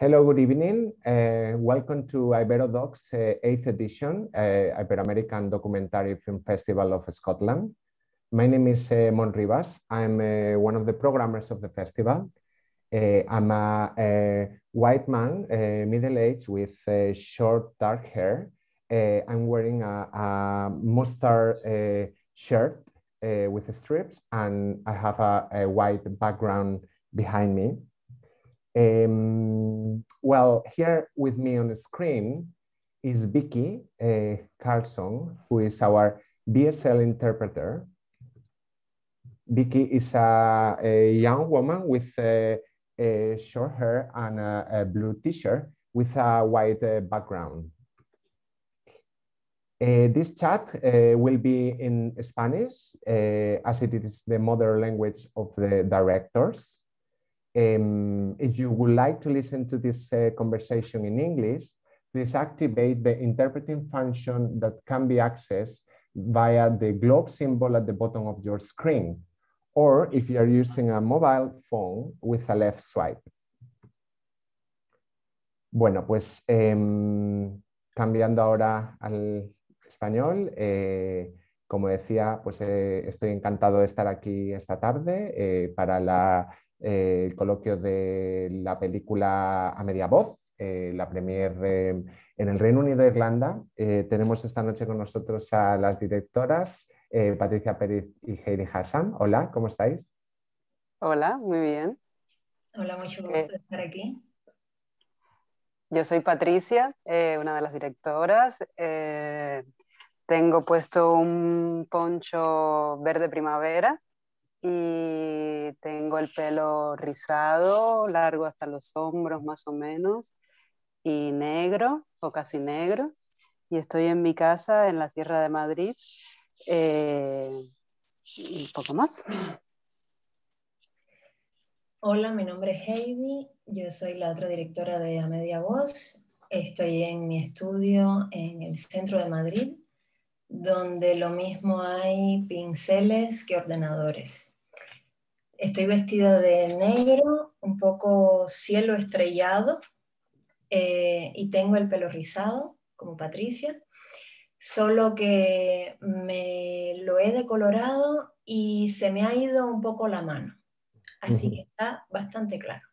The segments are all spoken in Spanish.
Hello, good evening. Uh, welcome to IberoDocs uh, 8th edition, uh, Ibero-American Documentary Film Festival of Scotland. My name is uh, Mon Rivas. I'm uh, one of the programmers of the festival. Uh, I'm a, a, white man, uh, middle-aged with uh, short dark hair. I'm wearing a, a mustard shirt with strips and I have a, a white background behind me. Um, well, here with me on the screen is Vicky uh, Carlson, who is our BSL interpreter. Vicky is a, a young woman with a short hair and a, a blue t-shirt with a white uh, background. Uh, this chat uh, will be in Spanish, uh, as it is the mother language of the directors. Em, if you would like to listen to this eh, conversation in English, please activate the interpreting function that can be accessed via the globe symbol at the bottom of your screen, or if you are using a mobile phone with a left swipe. Bueno, pues em, cambiando ahora al español, eh, como decía, pues eh, estoy encantado de estar aquí esta tarde para la eh, el coloquio de la película a media voz, eh, la premier em, en el Reino Unido de Irlanda. Eh, tenemos esta noche con nosotros a las directoras Patricia Pérez y Heidi Hassan. Hola, ¿cómo estáis? Hola, muy bien. Hola, mucho gusto estar aquí. Yo soy Patricia, una de las directoras. tengo puesto un poncho verde primavera y tengo el pelo rizado, largo hasta los hombros más o menos, y negro o casi negro. Y estoy en mi casa en la Sierra de Madrid. Eh, y poco más. Hola, mi nombre es Heidi, yo soy la otra directora de A Media Voz. Estoy en mi estudio en el centro de Madrid, donde lo mismo hay pinceles que ordenadores. Estoy vestida de negro, un poco cielo estrellado eh, y tengo el pelo rizado, como Patricia, solo que me lo he decolorado y se me ha ido un poco la mano. Así que está bastante claro.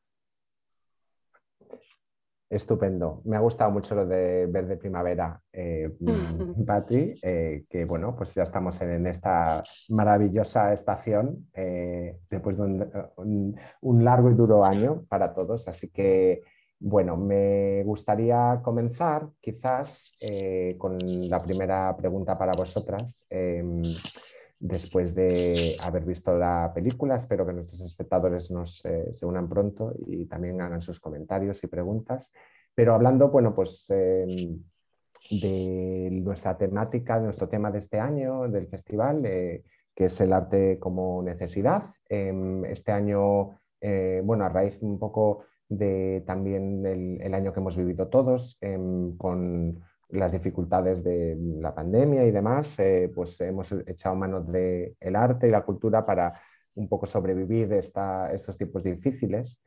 Estupendo. Me ha gustado mucho lo de Verde Primavera, eh, Patri, eh, que bueno, pues ya estamos en, esta maravillosa estación eh, después de un, un, largo y duro año para todos. Así que bueno, me gustaría comenzar quizás eh, con la primera pregunta para vosotras. Em, después de haber visto la película. Espero que nuestros espectadores nos eh, se unan pronto y también hagan sus comentarios y preguntas. Pero hablando, bueno, pues em, de nuestra temática, de nuestro tema de este año, del festival, eh, que es el arte como necesidad. Em, este año, eh, bueno, a raíz un poco de también el año que hemos vivido todos, em, con las dificultades de la pandemia y demás, eh, pues hemos echado mano del el arte y la cultura para un poco sobrevivir esta, estos tiempos difíciles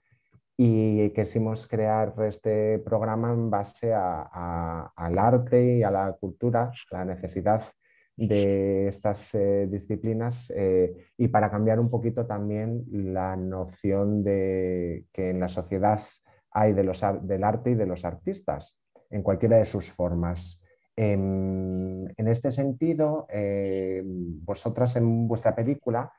y quisimos crear este programa en base al arte y a la cultura, la necesidad de estas eh, disciplinas eh, y para cambiar un poquito también la noción de que en la sociedad hay de los, del arte y de los artistas en cualquiera de sus formas. Em, en, este sentido, em, vosotras en vuestra película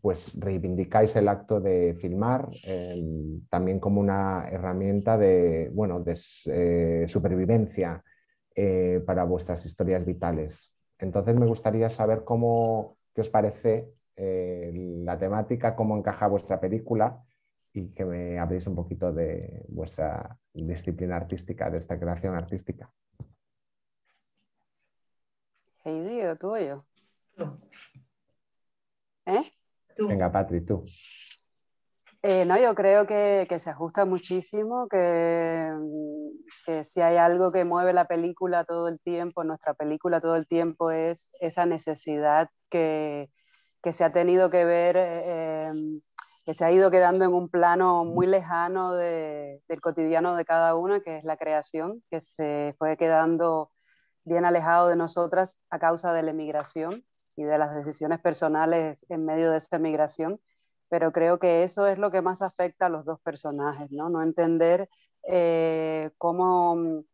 pues reivindicáis el acto de filmar em, también como una herramienta de, bueno, de eh, supervivencia eh, para vuestras historias vitales. Entonces me gustaría saber cómo, qué os parece eh, la temática, cómo encaja vuestra película y que me habléis un poquito de vuestra disciplina artística, de esta creación artística. Heidi, ¿o tú o yo? Tú. ¿Eh? Venga, Patri, tú. Eh, no, yo creo que, se ajusta muchísimo, que, si hay algo que mueve la película todo el tiempo, nuestra película todo el tiempo, es esa necesidad que, se ha tenido que ver eh, que se ha ido quedando en un plano muy lejano del cotidiano de cada una, que es la creación, que se fue quedando bien alejado de nosotras a causa de la emigración y de las decisiones personales en medio de esa emigración. Pero creo que eso es lo que más afecta a los dos personajes, ¿no? entender eh, cómo,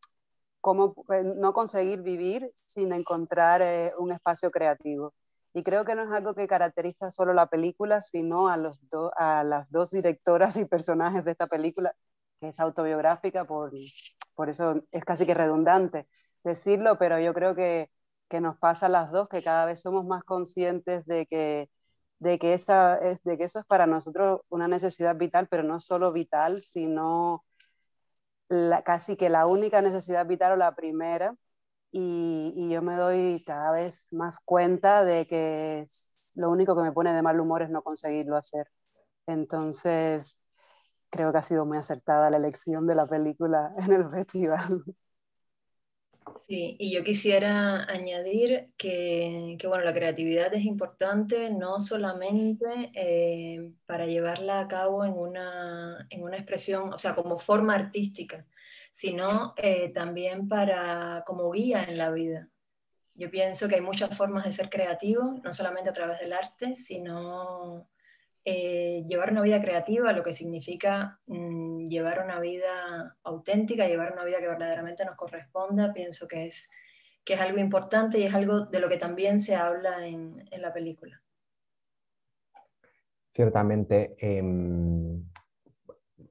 eh, no conseguir vivir sin encontrar eh, un espacio creativo. Y creo que no es algo que caracteriza solo la película, sino a, los a las dos directoras y personajes de esta película, que es autobiográfica, por, por eso es casi que redundante decirlo, pero yo creo que, que nos pasa a las dos, que cada vez somos más conscientes de que, de, que esa, de que eso es para nosotros una necesidad vital, pero no solo vital, sino la, casi que la única necesidad vital o la primera y, yo me doy cada vez más cuenta de que lo único que me pone de mal humor es no conseguirlo hacer. Entonces, creo que ha sido muy acertada la elección de la película en el festival. Sí, y yo quisiera añadir que, la creatividad es importante no solamente eh, para llevarla a cabo en una expresión, o sea, como forma artística, sino eh, también para, como guía en la vida. Yo pienso que hay muchas formas de ser creativo, no solamente a través del arte, sino eh, llevar una vida creativa, lo que significa mm, llevar una vida auténtica, llevar una vida que verdaderamente nos corresponda, pienso que es, que es algo importante y es algo de lo que también se habla en, en la película. Ciertamente, em,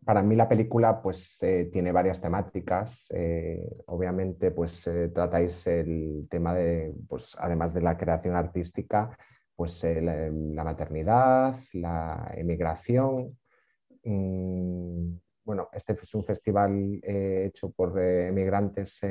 para mí la película pues, eh, tiene varias temáticas. Eh, obviamente, pues eh, tratáis el tema de, pues, además de la creación artística, pues la, maternidad, la emigración. Mm, bueno, este es un festival hecho por emigrantes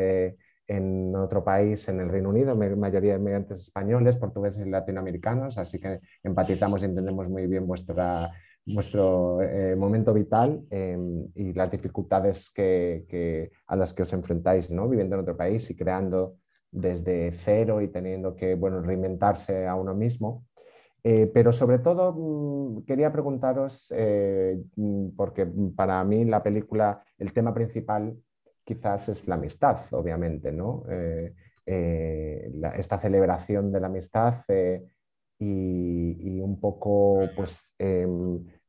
en otro país, en el Reino Unido, mayoría de emigrantes españoles, portugueses y latinoamericanos, así que empatizamos y entendemos muy bien vuestra vuestro eh, momento vital em, y las dificultades que, a las que os enfrentáis ¿no? viviendo en otro país y creando desde cero y teniendo que bueno, reinventarse a uno mismo. Eh, pero sobre todo mm, quería preguntaros, eh, mm, porque para mí la película, el tema principal quizás es la amistad, obviamente, ¿no? esta celebración de la amistad y, un poco pues, em, mm,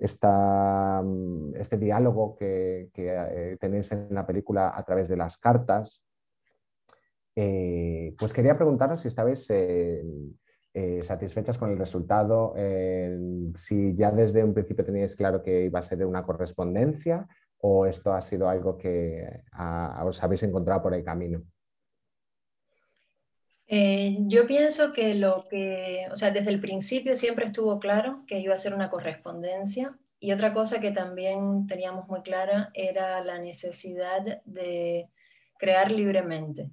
este diálogo que, eh, tenéis en la película a través de las cartas. Eh, pues quería preguntaros si estabais eh, satisfechas con el resultado, si ya desde un principio teníais claro que iba a ser una correspondencia o esto ha sido algo que ah, os habéis encontrado por el camino. Eh, yo pienso que lo que, o sea, desde el principio siempre estuvo claro que iba a ser una correspondencia y otra cosa que también teníamos muy clara era la necesidad de crear libremente.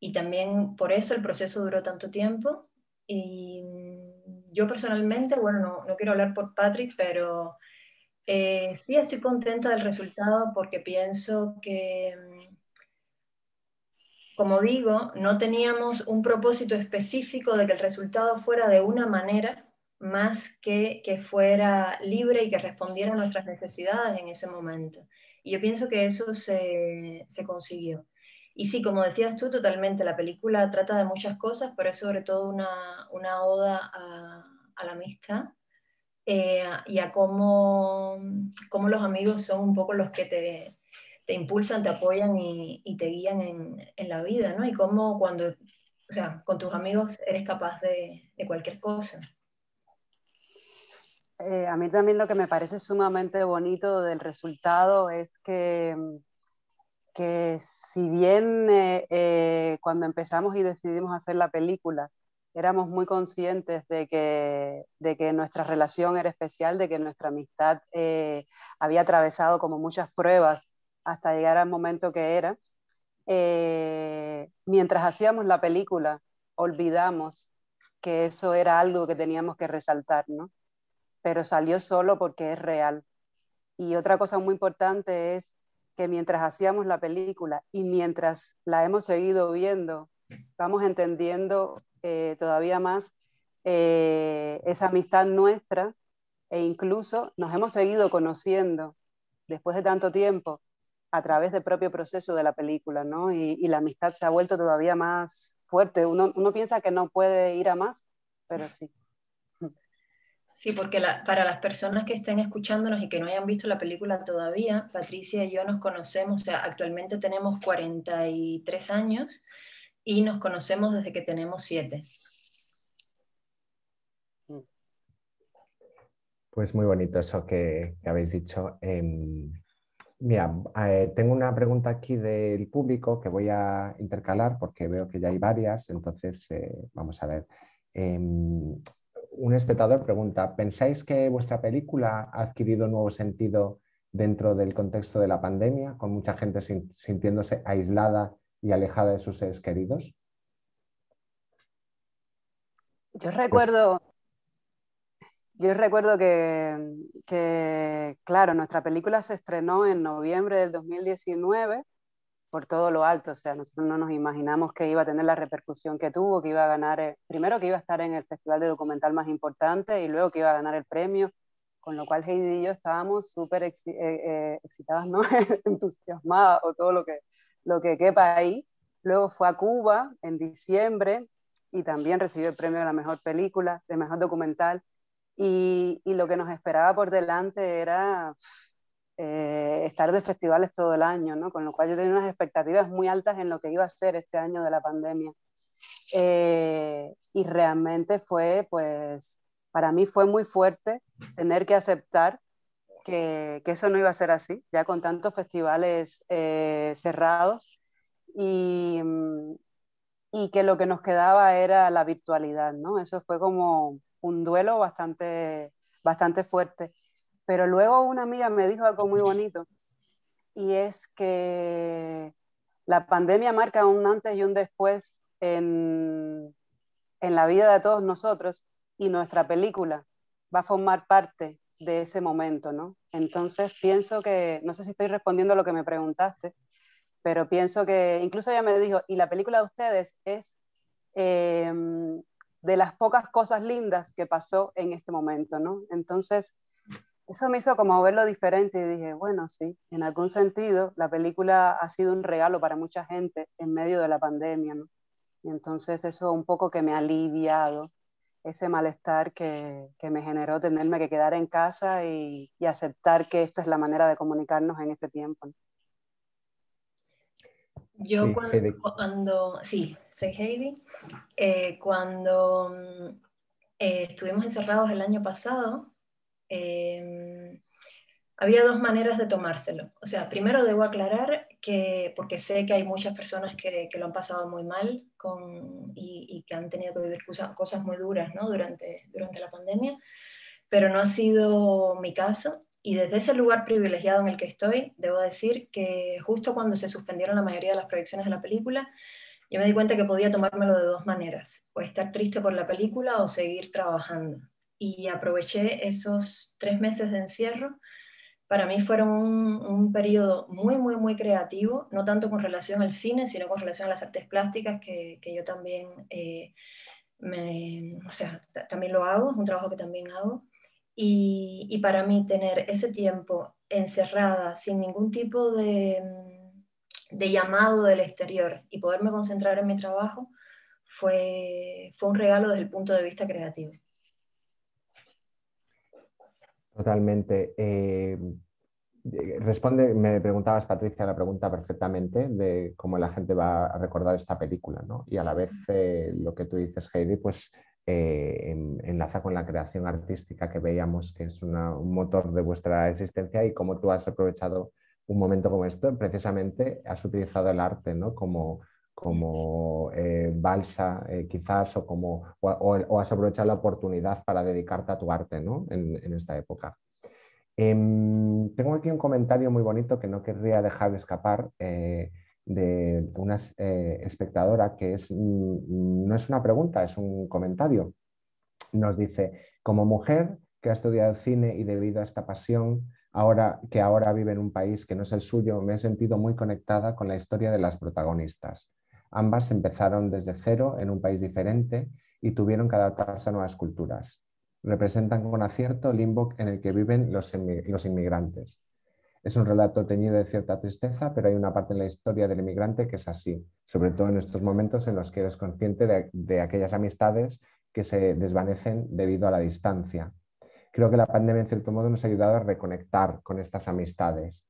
Y también por eso el proceso duró tanto tiempo y mm, yo personalmente, bueno, no, no quiero hablar por Patrick, pero eh, sí estoy contenta del resultado porque pienso que mm, como digo, no teníamos un propósito específico de que el resultado fuera de una manera más que que fuera libre y que respondiera a nuestras necesidades en ese momento. Y yo pienso que eso se, consiguió. Y sí, como decías tú, totalmente, la película trata de muchas cosas, pero es sobre todo una, una oda a, la amistad eh, y a cómo, cómo los amigos son un poco los que te, te impulsan, te apoyan y, te guían en, la vida, ¿no? Y cómo cuando, o sea, con tus amigos eres capaz de, cualquier cosa. Eh, a mí también lo que me parece sumamente bonito del resultado es que, que si bien eh, eh, cuando empezamos y decidimos hacer la película, éramos muy conscientes de que, de que nuestra relación era especial, de que nuestra amistad había atravesado como muchas pruebas hasta llegar al momento que era. Eh, mientras hacíamos la película, olvidamos que eso era algo que teníamos que resaltar, ¿no? Pero salió solo porque es real. Y otra cosa muy importante es que mientras hacíamos la película y mientras la hemos seguido viendo, vamos entendiendo eh, todavía más eh, esa amistad nuestra e incluso nos hemos seguido conociendo después de tanto tiempo a través del propio proceso de la película, ¿no? Y, la amistad se ha vuelto todavía más fuerte. Uno, uno, piensa que no puede ir a más, pero sí. Sí, porque para las personas que estén escuchándonos y que no hayan visto la película todavía, Patricia y yo nos conocemos, o sea, actualmente tenemos 43 años y nos conocemos desde que tenemos 7. Pues muy bonito eso que, habéis dicho. Em, Mira, eh, tengo una pregunta aquí del público que voy a intercalar porque veo que ya hay varias, entonces eh, vamos a ver. Em, un espectador pregunta, ¿pensáis que vuestra película ha adquirido nuevo sentido dentro del contexto de la pandemia, con mucha gente sintiéndose aislada y alejada de sus seres queridos? Yo pues recuerdo, yo recuerdo que, claro, nuestra película se estrenó en noviembre del 2019 por todo lo alto, o sea, nosotros no nos imaginamos que iba a tener la repercusión que tuvo, que iba a ganar, eh, primero que iba a estar en el festival de documental más importante y luego que iba a ganar el premio, con lo cual Heidi y yo estábamos súper eh, eh, excitadas, ¿no? entusiasmadas o todo lo que, lo que quepa ahí. Luego fue a Cuba en diciembre y también recibió el premio de la mejor película, de mejor documental y, lo que nos esperaba por delante era eh, estar de festivales todo el año, ¿no? con lo cual yo tenía unas expectativas muy altas en lo que iba a ser este año de la pandemia. Eh, y realmente fue, pues, para mí fue muy fuerte tener que aceptar que, que eso no iba a ser así, ya con tantos festivales eh, cerrados y, y, que lo que nos quedaba era la virtualidad, ¿no? Eso fue como, un duelo bastante, bastante fuerte. Pero luego una amiga me dijo algo muy bonito y es que la pandemia marca un antes y un después en, la vida de todos nosotros y nuestra película va a formar parte de ese momento, ¿no? Entonces pienso que, no sé si estoy respondiendo a lo que me preguntaste, pero pienso que, incluso ella me dijo, y la película de ustedes es em, de las pocas cosas lindas que pasó en este momento, ¿no? Entonces, eso me hizo como verlo diferente y dije, bueno, sí, en algún sentido la película ha sido un regalo para mucha gente en medio de la pandemia, ¿no? Y entonces eso un poco que me ha aliviado ese malestar que, que me generó tenerme que quedar en casa y, y, aceptar que esta es la manera de comunicarnos en este tiempo. ¿no? Yo cuando, sí, soy Heidi. Eh, cuando mm, eh, estuvimos encerrados el año pasado, eh, había dos maneras de tomárselo. O sea, primero debo aclarar que, porque sé que hay muchas personas que, lo han pasado muy mal y, que han tenido que vivir cosas muy duras ¿no? durante, durante la pandemia, pero no ha sido mi caso. Y desde ese lugar privilegiado en el que estoy, debo decir que justo cuando se suspendieron la mayoría de las proyecciones de la película, yo me di cuenta que podía tomármelo de dos maneras, o estar triste por la película o seguir trabajando. Y aproveché esos tres meses de encierro. Para mí fueron un, un periodo muy, muy, muy creativo, no tanto con relación al cine, sino con relación a las artes plásticas, que, que yo también, eh, me, o sea, también lo hago, es un trabajo que también hago. Y, para mí tener ese tiempo encerrada sin ningún tipo de, mm, llamado del exterior y poderme concentrar en mi trabajo fue, un regalo desde el punto de vista creativo. Totalmente. Eh, eh, responde, me preguntabas, Patricia, la pregunta perfectamente de cómo la gente va a recordar esta película, ¿no? Y a la vez eh, lo que tú dices, Heidi, pues eh, enlaza con la creación artística que veíamos que es un motor de vuestra existencia y cómo tú has aprovechado un momento como esto, precisamente has utilizado el arte ¿no? como, como eh, balsa eh, quizás o, como, o, has aprovechado la oportunidad para dedicarte a tu arte ¿no? en, en, esta época. Em, tengo aquí un comentario muy bonito que no querría dejar escapar de una eh, espectadora que es, mm, no es una pregunta, es un comentario. Nos dice, como mujer que ha estudiado cine y debido a esta pasión, ahora, que ahora vive en un país que no es el suyo, me he sentido muy conectada con la historia de las protagonistas. Ambas empezaron desde cero en un país diferente y tuvieron que adaptarse a nuevas culturas. Representan con acierto el limbo en el que viven los, inmigrantes. Es un relato teñido de cierta tristeza, pero hay una parte en la historia del inmigrante que es así, sobre todo en estos momentos en los que eres consciente de, aquellas amistades que se desvanecen debido a la distancia. Creo que la pandemia, en cierto modo, nos ha ayudado a reconectar con estas amistades.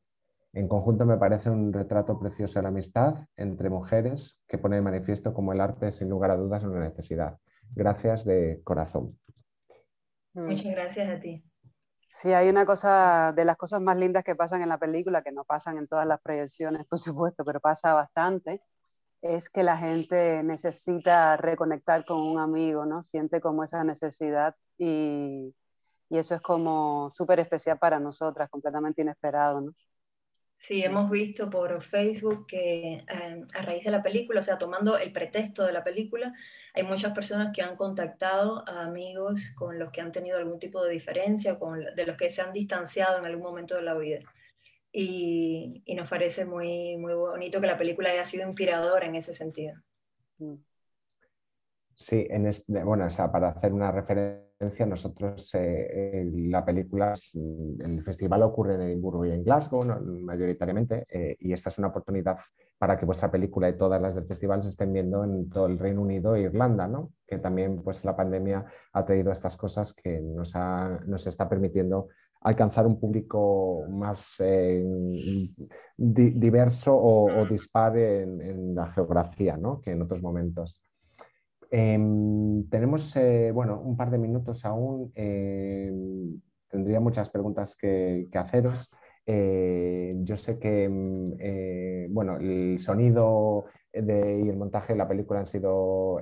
En conjunto me parece un retrato precioso de la amistad entre mujeres que pone de manifiesto como el arte sin lugar a dudas una necesidad. Gracias de corazón. Muchas gracias a ti. Sí, hay una cosa, de las cosas más lindas que pasan en la película, que no pasan en todas las proyecciones, por supuesto, pero pasa bastante, es que la gente necesita reconectar con un amigo, ¿no? Siente como esa necesidad y, y eso es como súper especial para nosotras, completamente inesperado, ¿no? Sí, hemos visto por Facebook que eh, a raíz de la película, o sea, tomando el pretexto de la película, hay muchas personas que han contactado a amigos con los que han tenido algún tipo de diferencia, con, de los que se han distanciado en algún momento de la vida. Y, y nos parece muy, muy bonito que la película haya sido inspiradora en ese sentido. Mm. Sí, en este, bueno, para hacer una referencia, nosotros eh, eh, la película, mm, el festival ocurre en Edimburgo y en Glasgow mayoritariamente, eh, y esta es una oportunidad para que vuestra película y todas las del festival se estén viendo en todo el Reino Unido e Irlanda, que también pues, la pandemia ha traído estas cosas que nos, está permitiendo alcanzar un público más diverso o, dispar en, en, la geografía ¿no? que en otros momentos. Em, tenemos eh, un par de minutos aún. Em, tendría muchas preguntas que, haceros. Eh, yo sé que em, eh, el sonido y el montaje de la película han sido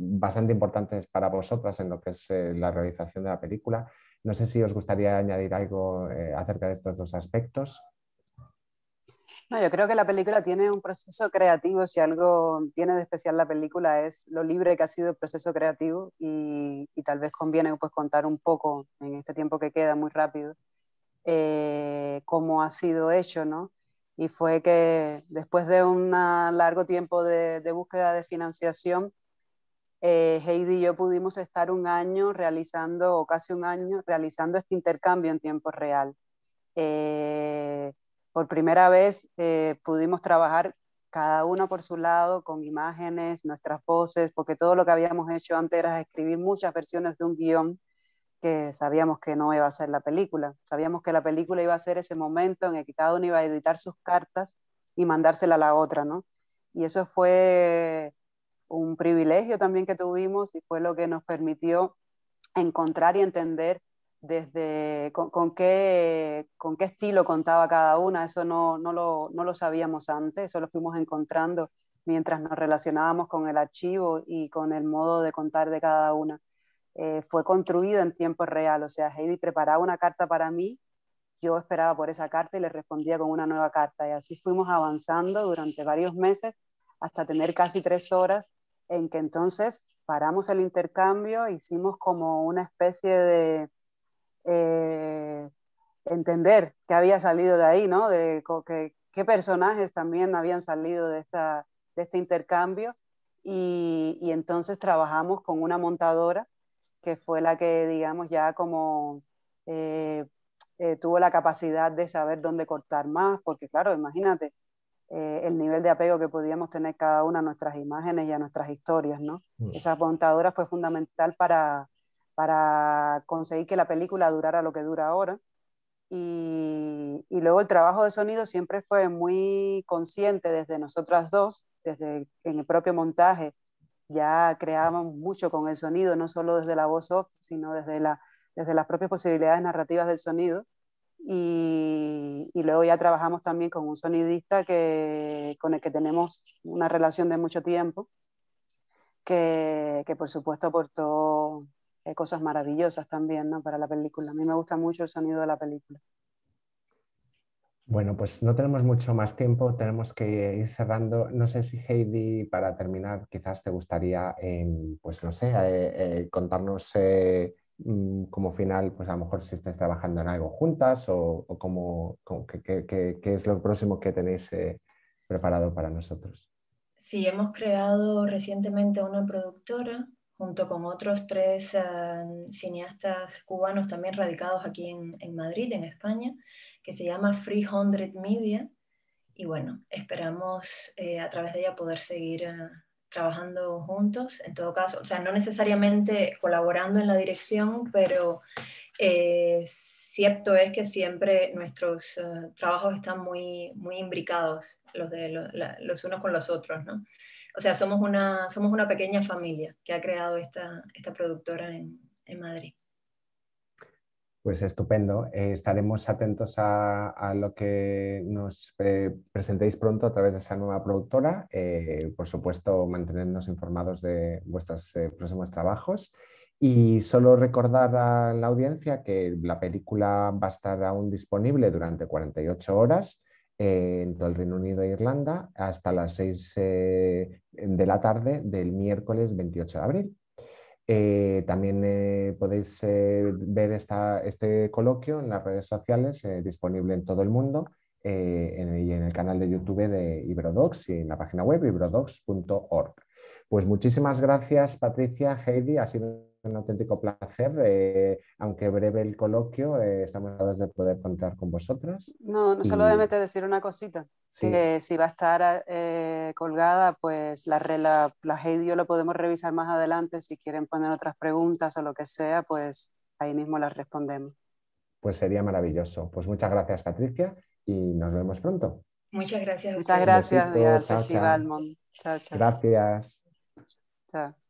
bastante importantes para vosotras en lo que es la realización de la película. No sé si os gustaría añadir algo acerca de estos dos aspectos. No, yo creo que la película tiene un proceso creativo, si algo tiene de especial la película es lo libre que ha sido el proceso creativo y, tal vez conviene pues contar un poco en este tiempo que queda muy rápido eh, cómo ha sido hecho, ¿no? Y fue que después de un largo tiempo de, búsqueda de financiación, eh, Heidi y yo pudimos estar un año realizando, o casi un año, realizando este intercambio en tiempo real. Eh, por primera vez eh, pudimos trabajar cada uno por su lado, con imágenes, nuestras voces, porque todo lo que habíamos hecho antes era escribir muchas versiones de un guión que sabíamos que no iba a ser la película. Sabíamos que la película iba a ser ese momento en el que cada uno iba a editar sus cartas y mandársela a la otra, ¿no? Y eso fue un privilegio también que tuvimos y fue lo que nos permitió encontrar y entender desde con, qué, con qué estilo contaba cada una, eso no, no, lo, no, lo, sabíamos antes, eso lo fuimos encontrando mientras nos relacionábamos con el archivo y con el modo de contar de cada una. Eh, fue construido en tiempo real, o sea, Heidi preparaba una carta para mí, yo esperaba por esa carta y le respondía con una nueva carta, y así fuimos avanzando durante varios meses hasta tener casi tres horas en que entonces paramos el intercambio, hicimos como una especie de, eh, entender que había salido de ahí, ¿no? De que, qué personajes también habían salido de, esta, de este intercambio. Y, entonces trabajamos con una montadora que fue la que, digamos, ya como eh, eh, tuvo la capacidad de saber dónde cortar más, porque claro, imagínate el nivel de apego que podíamos tener cada una a nuestras imágenes y a nuestras historias, ¿no? Mm. Esa Esas montadoras fue fundamental para, para conseguir que la película durara lo que dura ahora. Y, luego el trabajo de sonido siempre fue muy consciente desde nosotras dos, desde en el propio montaje. Ya creábamos mucho con el sonido, no solo desde la voz off, sino desde, la, desde las propias posibilidades narrativas del sonido. Y, luego ya trabajamos también con un sonidista que, con el que tenemos una relación de mucho tiempo, que por supuesto aportó eh, cosas maravillosas también ¿no? para la película. A mí me gusta mucho el sonido de la película. Bueno, pues no tenemos mucho más tiempo, tenemos que ir cerrando. No sé si Heidi, para terminar, quizás te gustaría, em, pues no sé, eh, eh, contarnos mm, como final, pues a lo mejor si estás trabajando en algo juntas o, como, qué es lo próximo que tenéis preparado para nosotros. Sí, hemos creado recientemente una productora junto con otros tres eh, cineastas cubanos también radicados aquí en, Madrid, en España, que se llama Free Hundred Media. Y bueno, esperamos eh, a través de ella poder seguir eh, trabajando juntos, en todo caso, o sea, no necesariamente colaborando en la dirección, pero cierto es que siempre nuestros trabajos están muy, muy imbricados, los, de, los unos con los otros, ¿no? o sea, somos una, somos una pequeña familia que ha creado esta, productora en, Madrid. Pues estupendo. Eh, estaremos atentos a, lo que nos eh, presentéis pronto a través de esa nueva productora. Eh, por supuesto, mantenernos informados de vuestros próximos trabajos. Y solo recordar a la audiencia que la película va a estar aún disponible durante 48 horas en todo el Reino Unido e Irlanda hasta las 6 eh, de la tarde del miércoles 28 de abril. Eh, también eh, podéis ver esta, este coloquio en las redes sociales, disponible en todo el mundo, y en el canal de YouTube de Ibrodocs y en la página web ibrodocs.org. Pues muchísimas gracias, Patricia, Heidi, ha sido un auténtico placer, eh, aunque breve el coloquio, eh, estamos las de poder contar con vosotros. No, no solo y... decir una cosita, que si va a estar eh, colgada, pues la, regla la lo podemos revisar más adelante, si quieren poner otras preguntas o lo que sea, pues ahí mismo las respondemos. Pues sería maravilloso. Pues muchas gracias Patricia y nos vemos pronto. Muchas gracias. Muchas gracias, Festival Gracias.